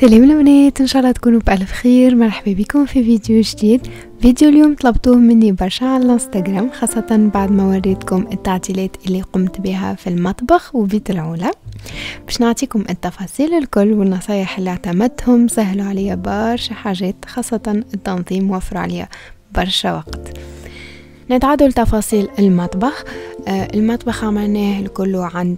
سلام البنات ان شاء الله تكونوا بالف خير مرحبا بكم في فيديو جديد فيديو اليوم طلبتوه مني برشا على الانستغرام خاصة بعد ما وريتكم التعديلات اللي قمت بها في المطبخ وبيت العولة باش نعطيكم التفاصيل الكل والنصايح اللي اعتمدتهم سهلوا عليا برشا حاجات خاصة التنظيم وفروا عليا برشا وقت نتعادل لتفاصيل المطبخ آه، المطبخ عملناه الكل عند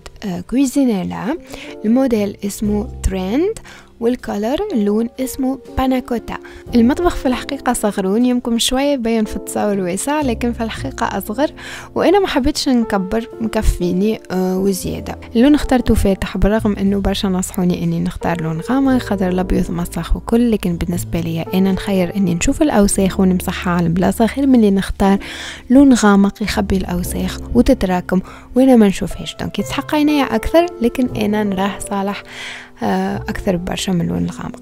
كويزينيلا آه، الموديل اسمه تريند والكولر اللون اسمه باناكوتا المطبخ في الحقيقة صغرون يمكن شوية يبين في التصاور واسع لكن في الحقيقة أصغر وأنا ما حبيتش نكبر مكفيني آه وزيادة اللون اخترته فاتح بالرغم أنه برشا نصحوني أني نختار لون غامق خاطر الأبيض مسخ وكل لكن بالنسبة لي أنا نخير أني نشوف الأوساخ ونمسحها على البلاصة خير من اللي نختار لون غامق يخبي الأوساخ وتتراكم وأنا ما نشوفهاش دونك يتحق عينيا أكثر لكن أنا نراه صالح آه، أكثر برشا من اللون الغامق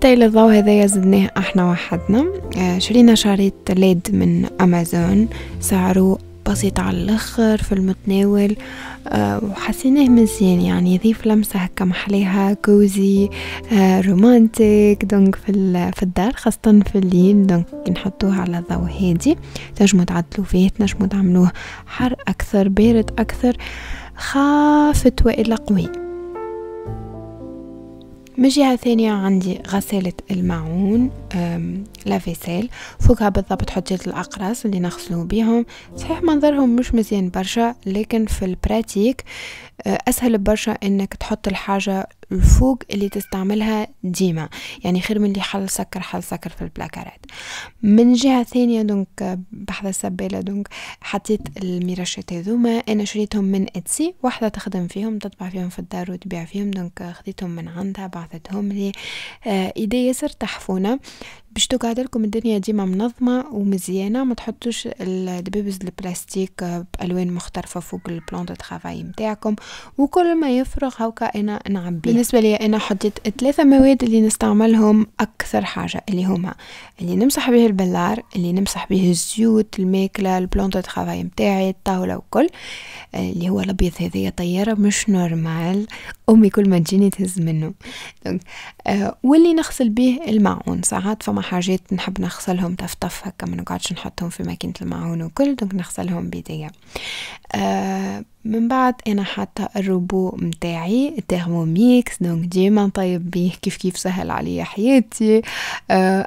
تايل الضوء هذا زدناه احنا وحدنا آه، شرينا شريط ليد من امازون سعره بسيط على الاخر في المتناول أه وحسيناه مزيان يعني يضيف لمسة هكا محليها كوزي أه رومانتيك دونك في, في الدار خاصة في الليل دونك نحطوه على ضوء هادي تنجمو تعدلو فيه تنجمو تعملوه حر أكثر بارد أكثر خافت وإلا قوي من جهة ثانية عندي غسالة الماعون لا فيسيل فوقها بالضبط حطيت الاقراص اللي نغسلو بيهم صحيح منظرهم مش مزيان برشا لكن في البراتيك أه، اسهل برشا انك تحط الحاجه الفوق اللي تستعملها ديما يعني خير من اللي حل سكر حل سكر في البلاكارات من جهة ثانية دونك بحذا السبالة دونك حطيت الميراشات هذوما انا شريتهم من اتسي واحدة تخدم فيهم تطبع فيهم في الدار وتبيع فيهم دونك خديتهم من عندها بعثتهم لي أه، ايدي ياسر تحفونه باش تقعدلكم الدنيا ديما منظمة ومزيانة ما تحطوش الدبابز البلاستيك آه، بألوان مختلفة فوق البلان دو ترافاي نتاعكم وكل ما يفرغ هاكا انا نعبيه بالنسبة لي انا حطيت ثلاثة مواد اللي نستعملهم اكثر حاجة اللي هما اللي نمسح به البلار اللي نمسح به الزيوت الماكلة البلان دو ترافاي نتاعي الطاولة وكل آه، اللي هو الابيض هذايا طيارة مش نورمال امي كل ما تجيني تهز منه آه، واللي نغسل به الماعون ساعات ساعات فما حاجات نحب نغسلهم تفتف هكا ما نقعدش نحطهم في ماكينة المعون وكل دونك نغسلهم بيديا آه من بعد انا حاطه الروبو متاعي الترموميكس دونك ديما نطيب بيه كيف كيف سهل عليا حياتي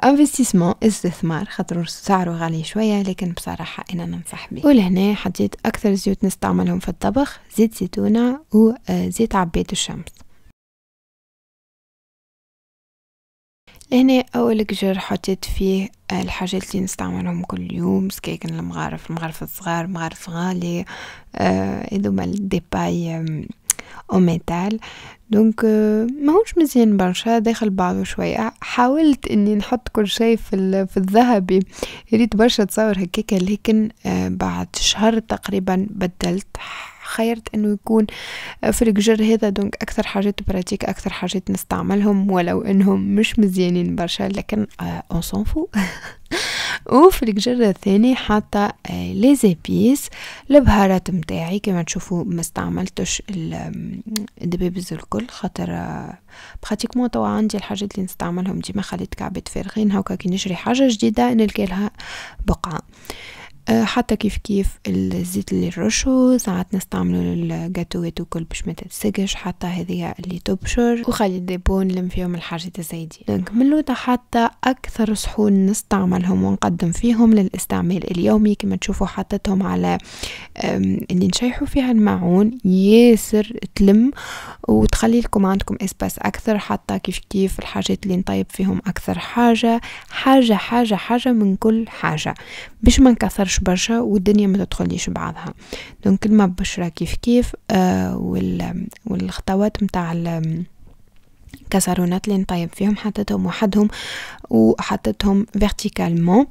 انفستيسمون آه، استثمار خاطر سعره غالي شويه لكن بصراحه انا ننصح بيه ولهنا حطيت اكثر زيوت نستعملهم في الطبخ زيت زيتونه وزيت آه، عباد الشمس هنا أول كجر حطيت فيه آه، الحاجات اللي نستعملهم كل يوم سكيكن المغارف المغارف الصغار مغارف غالي هذوما آه ديباي او ميتال دونك آه، ماهوش مزيان برشا داخل بعضه شوية حاولت اني نحط كل شيء في, في الذهبي ريت برشا تصور هكاك لكن آه، بعد شهر تقريبا بدلت خيرت انه يكون آه، في الجر هذا دونك اكثر حاجات براتيك اكثر حاجات نستعملهم ولو انهم مش مزيانين برشا لكن اون سون فو وفي الجر الثاني حاطة لي آه، زيبيس البهارات متاعي كما تشوفوا ما استعملتش الدبابز الكل خاطر براتيكمون آه، توا عندي الحاجات اللي نستعملهم ديما خليت كعبات فارغين هاكا كي نشري حاجة جديدة نلقى لها بقعة آه، حتى كيف كيف الزيت اللي رشو ساعات نستعملو الجاتوات وكل باش ما تتسقش حتى هذه اللي تبشر وخلي الديبون نلم فيهم الحاجات الزايدين دونك من حتى اكثر صحون نستعملهم ونقدم فيهم للاستعمال اليومي كما تشوفوا حطتهم على اللي نشيحوا فيها الماعون ياسر تلم وتخلي لكم عندكم اسباس اكثر حتى كيف كيف الحاجات اللي نطيب فيهم اكثر حاجه حاجه حاجه حاجه من كل حاجه باش ما نكثر تخرجش برشا والدنيا ما تدخليش بعضها دونك كلمة بشرة كيف كيف آه وال والخطوات متاع الكسرونات اللي نطيب فيهم حطيتهم وحدهم وحطيتهم فيرتيكالمون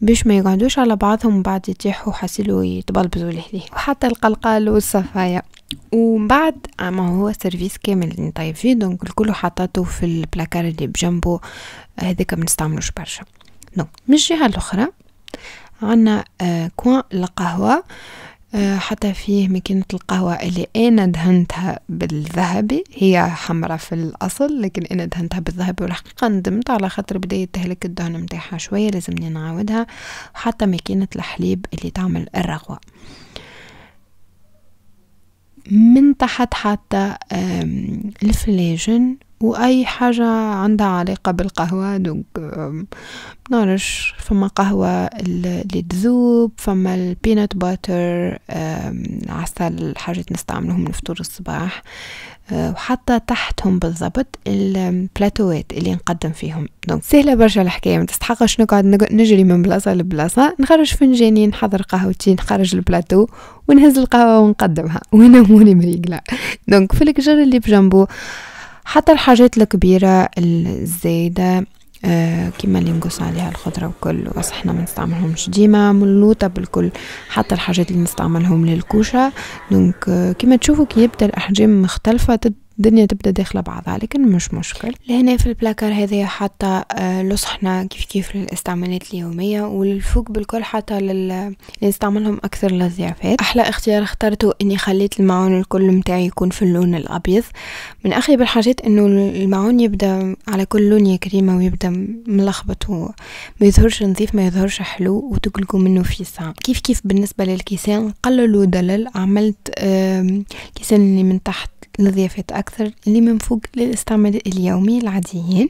باش ما يقعدوش على بعضهم بعد يطيحوا حاسيلو يتبلبزوا ليه وحتى القلقال والصفايا ومن بعد اما آه، هو سيرفيس كامل اللي نطيب فيه دونك الكل حطاته في البلاكار اللي بجنبه آه، هذاك ما نستعملوش برشا دونك من الجهه الاخرى عنا آه، كوان القهوة آه، حتى فيه ماكينة القهوة اللي أنا دهنتها بالذهبي هي حمرة في الأصل لكن أنا دهنتها بالذهبي والحقيقة ندمت على خاطر بداية تهلك الدهن متاعها شوية لازمني نعاودها حتى ماكينة الحليب اللي تعمل الرغوة من تحت حتى الفلاجن واي حاجه عندها علاقه بالقهوه دونك نعرفش فما قهوه اللي تذوب فما البينات باتر عسل حاجات نستعملهم لفطور الصباح آه، وحتى تحتهم بالضبط البلاتوات اللي نقدم فيهم دونك سهله برشا الحكايه ما تستحقش نقعد نجري من بلاصه لبلاصه نخرج فنجاني نحضر قهوتي نخرج البلاتو ونهز القهوه ونقدمها وانا موري مريقله دونك في الكجر اللي بجنبه حتى الحاجات الكبيرة الزايدة آه كيما اللي نقص عليها الخضرة وكل بس احنا ما نستعملهمش ديما ملوطة بالكل حتى الحاجات اللي نستعملهم للكوشة دونك آه كيما تشوفوا كي يبدا الأحجام مختلفة الدنيا تبدا داخله بعضها لكن مش مشكل لهنا في البلاكر هذا حتى آه، لصحنا كيف كيف للاستعمالات اليوميه والفوق بالكل حتى لل... نستعملهم اكثر للضيافات احلى اختيار اخترته اني خليت المعون الكل متاعي يكون في اللون الابيض من اخي الحاجات انه المعون يبدا على كل لون يا كريمه ويبدا ملخبط وما يظهرش نظيف ما يظهرش حلو وتقلقوا منه في ساعه كيف كيف بالنسبه للكيسان قللوا دلل عملت كيسان اللي من تحت الضيافات أكثر اللي من فوق للاستعمال اليومي العاديين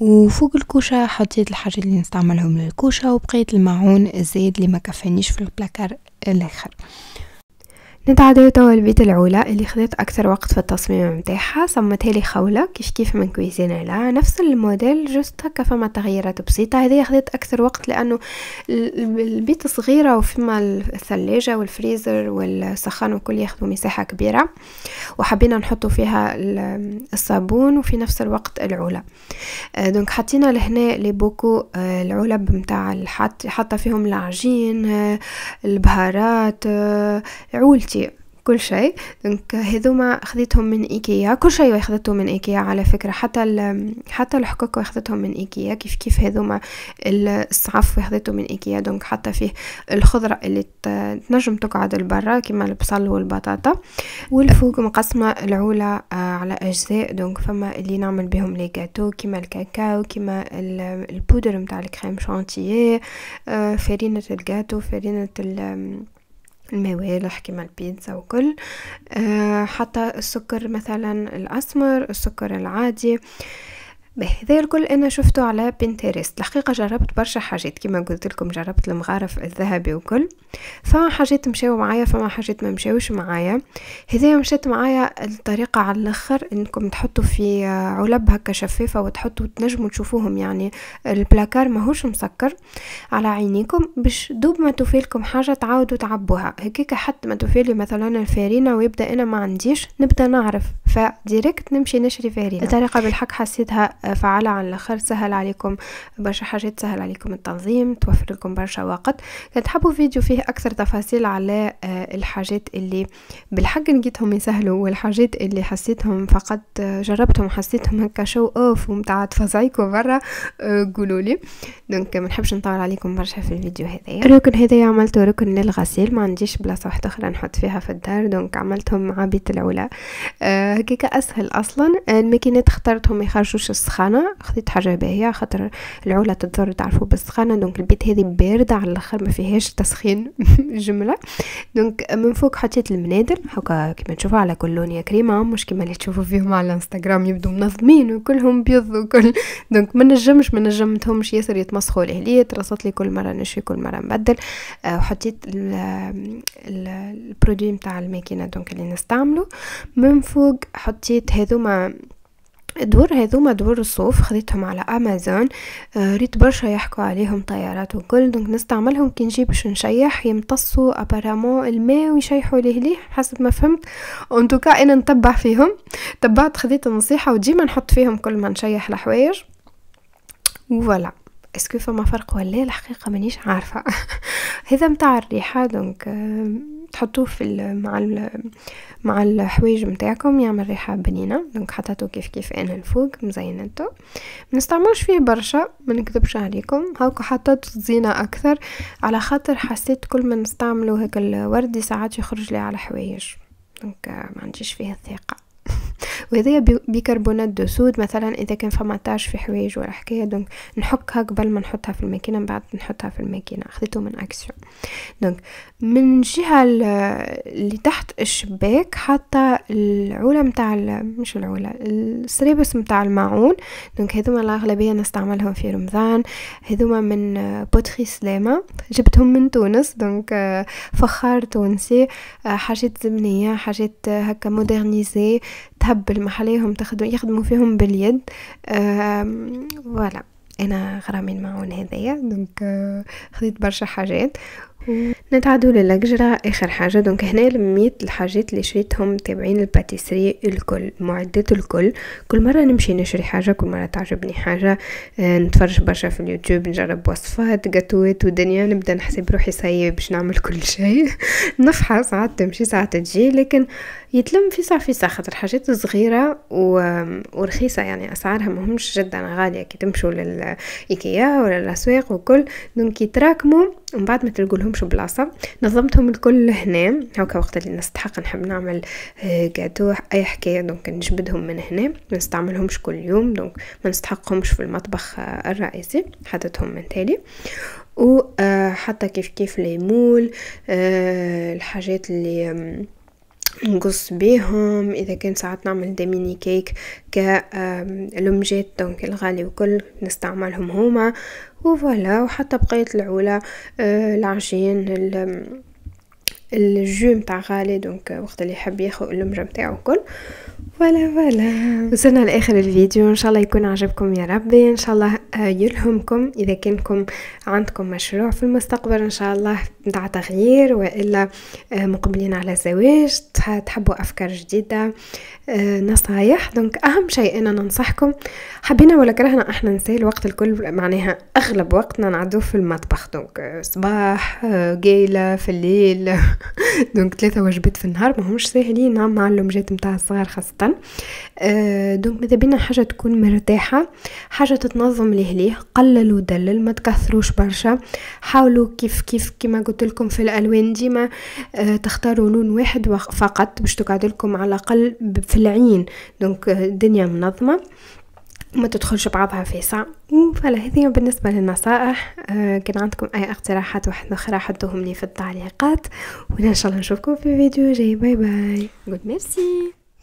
وفوق الكوشة حطيت الحاجة اللي نستعملهم للكوشة وبقيت الماعون الزايد اللي ما كفانيش في البلاكار الآخر نتعداو توا البيت العولى اللي خدت اكثر وقت في التصميم نتاعها صمت لي خوله كيف كيف من على نفس الموديل جست هكا فما تغييرات بسيطه هذه خدت اكثر وقت لانه البيت صغيره وفما الثلاجه والفريزر والسخان وكل ياخذوا مساحه كبيره وحبينا نحطوا فيها الصابون وفي نفس الوقت العولة آه، دونك حطينا لهنا لي بوكو آه، العلب نتاع الحط حاطه فيهم العجين آه، البهارات عولتي شفتي كل شيء دونك هذوما خذيتهم من ايكيا كل شيء اخذته من ايكيا على فكره حتى حتى الحقوق اخذتهم من ايكيا كيف كيف هذوما الصعف اخذته من ايكيا دونك حتى فيه الخضره اللي تنجم تقعد لبرا كما البصل والبطاطا والفوق مقسمه العوله آه، على اجزاء دونك فما اللي نعمل بهم لي جاتو كيما الكاكاو كيما البودر نتاع الكريم شانتيه آه، فرينه الجاتو فرينه الموالح كما البيتزا وكل آه، حتى السكر مثلا الأسمر السكر العادي به هذا الكل انا شفته على بنتيرست الحقيقه جربت برشا حاجات كما قلت لكم جربت المغارف الذهبي وكل فما حاجات مشاو معايا فما حاجات ما مشاوش معايا هذا مشات معايا الطريقه على الاخر انكم تحطوا في علب هكا شفافه وتحطوا تنجموا تشوفوهم يعني البلاكار ماهوش مسكر على عينيكم باش دوب ما توفيلكم حاجه تعاودوا تعبوها هكيك حتى ما توفيلي مثلا الفارينه ويبدا انا ما عنديش نبدا نعرف فديريكت نمشي نشري فيرينا الطريقة بالحق حسيتها آه، فعالة عن الاخر سهل عليكم برشا حاجات سهل عليكم التنظيم توفر لكم برشا وقت كان تحبوا فيديو فيه اكثر تفاصيل على آه، الحاجات اللي بالحق لقيتهم يسهلوا والحاجات اللي حسيتهم فقط آه، جربتهم حسيتهم هكا شو اوف ومتاع تفزعيكم برا قولوا لي دونك ما نحبش نطول عليكم برشا في الفيديو هذايا ركن هذايا عملته ركن للغسيل ما عنديش بلاصه واحده اخرى نحط فيها في الدار دونك عملتهم مع بيت العلا آه هكاكا اسهل اصلا آه، الماكينات اخترتهم يخرجوش السخانه خديت حاجه باهيه خاطر العوله تضر تعرفوا بالسخانه دونك البيت هذه بارده على الاخر ما فيهاش تسخين جمله دونك من فوق حطيت المنادل هكا كيما تشوفوا على كل لون يا كريمه مش كيما اللي تشوفوا فيهم على الانستغرام يبدو منظمين وكلهم بيض وكل دونك ما نجمش ما نجمتهمش ياسر يتمسخوا لي ترصت لي كل مره نشفي كل مره نبدل آه، وحطيت البرودوي نتاع الماكينه دونك اللي نستعمله من فوق حطيت هذوما دور هذوما دور الصوف خديتهم على امازون آه، ريت برشا يحكوا عليهم طيارات وكل دونك نستعملهم كي نجي باش نشيح يمتصوا ابارامون الماء ويشيحوا ليه ليه حسب ما فهمت ان توكا انا نتبع فيهم تبعت خديت النصيحه وديما نحط فيهم كل ما نشيح الحوايج وفوالا اسكو فما فرق ولا الحقيقه مانيش عارفه هذا متاع الريحه دونك آه تحطوه في ال مع ال مع الحوايج متاعكم يعمل ريحه بنينه دونك حطيته كيف كيف انا الفوق مزينته ما نستعملوش فيه برشا ما نكذبش عليكم هاكا حطيت زينه اكثر على خاطر حسيت كل ما نستعملو هيك الوردي ساعات يخرج لي على حوايج دونك ما عنديش فيه الثقه وهذا بيكربونات دو سود مثلا اذا كان فما طاش في حوايج ولا حكايه دونك نحكها قبل ما نحطها في الماكينه من بعد نحطها في الماكينه خديته من اكسيون دونك من جهه اللي تحت الشباك حاطه العوله نتاع مش العوله السريبس نتاع الماعون دونك هذوما الاغلبيه نستعملهم في رمضان هذوما من بوتري سلامه جبتهم من تونس دونك آه، فخار تونسي آه، حاجات زمنيه حاجات آه، هكا مودرنيزي تهبل محليهم تخدم يخدموا فيهم باليد فوالا انا غرامي المعون هذايا دونك آه، خديت برشا حاجات نتعدو للأجرة آخر حاجة دونك هنا لميت الحاجات اللي شريتهم تابعين الباتيسري الكل معدات الكل كل مرة نمشي نشري حاجة كل مرة تعجبني حاجة آه نتفرج برشا في اليوتيوب نجرب وصفات جاتوات ودنيا نبدا نحسب روحي سي باش نعمل كل شيء نفحة ساعات تمشي ساعات تجي لكن يتلم في صافي ساعة خاطر حاجات صغيرة و... ورخيصة يعني أسعارها مهمش جدا غالية كي تمشوا للإيكيا ولا الأسواق وكل دونك يتراكموا من بعد ما تلقولهم عندهمش بلاصه نظمتهم الكل هنا هاكا وقت اللي نستحق نحب نعمل آه، قادو اي حكايه دونك نجبدهم من هنا ما نستعملهمش كل يوم دونك ما نستحقهمش في المطبخ آه، الرئيسي حطيتهم من تالي وحتى آه، كيف كيف ليمول الحاجات اللي نقص بيهم اذا كان ساعات نعمل داميني كيك كلمجات دونك الغالي وكل نستعملهم هما وفوالا وحتى بقيت العولة آه، العجين الجو متاع غالي دونك وقت اللي يحب ياخذ اللمجه متاعو الكل فوالا فوالا وصلنا لاخر الفيديو ان شاء الله يكون عجبكم يا ربي ان شاء الله يلهمكم اذا كانكم عندكم مشروع في المستقبل ان شاء الله نتاع تغيير والا مقبلين على الزواج تحبوا افكار جديده نصايح دونك اهم شيء انا ننصحكم حبينا ولا كرهنا احنا نسال الوقت الكل معناها اغلب وقتنا نعدوه في المطبخ دونك صباح قايله في الليل دونك ثلاثه وجبات في النهار ماهمش ساهلين مع اللومجات نتاع الصغار خاصه آه، دونك ماذا بينا حاجة تكون مرتاحة حاجة تتنظم لهليه قللوا دلل ما تكثروش برشا حاولوا كيف كيف كما قلت لكم في الألوان ديما آه، تختاروا لون واحد فقط باش تقعد لكم على الأقل في العين دونك آه، الدنيا منظمة ما تدخلش بعضها ساعة فلا هذه بالنسبة للنصائح آه كان عندكم أي اقتراحات واحدة أخرى حطوهم لي في التعليقات وإن شاء الله نشوفكم في فيديو جاي باي باي قول ميرسي